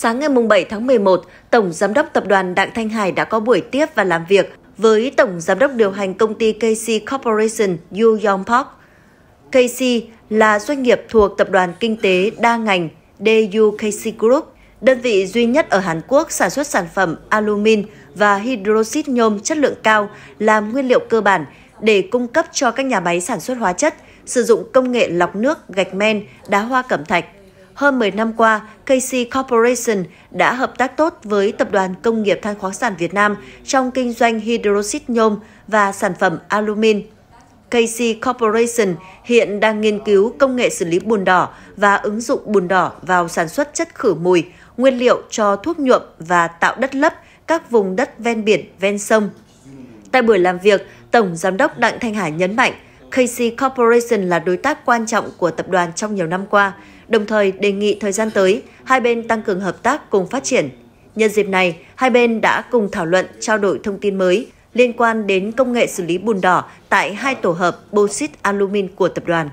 Sáng ngày 7 tháng 11, Tổng Giám đốc Tập đoàn Đặng Thanh Hải đã có buổi tiếp và làm việc với Tổng Giám đốc điều hành công ty KC Corporation Yu Yong Park. KC là doanh nghiệp thuộc Tập đoàn Kinh tế Đa ngành DUKC Group, đơn vị duy nhất ở Hàn Quốc sản xuất sản phẩm alumin và hydroxit nhôm chất lượng cao làm nguyên liệu cơ bản để cung cấp cho các nhà máy sản xuất hóa chất, sử dụng công nghệ lọc nước, gạch men, đá hoa cẩm thạch. Hơn 10 năm qua, KC Corporation đã hợp tác tốt với Tập đoàn Công nghiệp Than khoáng sản Việt Nam trong kinh doanh hydroxit nhôm và sản phẩm alumin. KC Corporation hiện đang nghiên cứu công nghệ xử lý bùn đỏ và ứng dụng bùn đỏ vào sản xuất chất khử mùi, nguyên liệu cho thuốc nhuộm và tạo đất lấp các vùng đất ven biển, ven sông. Tại buổi làm việc, Tổng Giám đốc Đặng Thanh Hải nhấn mạnh, KC Corporation là đối tác quan trọng của tập đoàn trong nhiều năm qua, đồng thời đề nghị thời gian tới hai bên tăng cường hợp tác cùng phát triển. Nhân dịp này, hai bên đã cùng thảo luận trao đổi thông tin mới liên quan đến công nghệ xử lý bùn đỏ tại hai tổ hợp Bauxit Alumin của tập đoàn.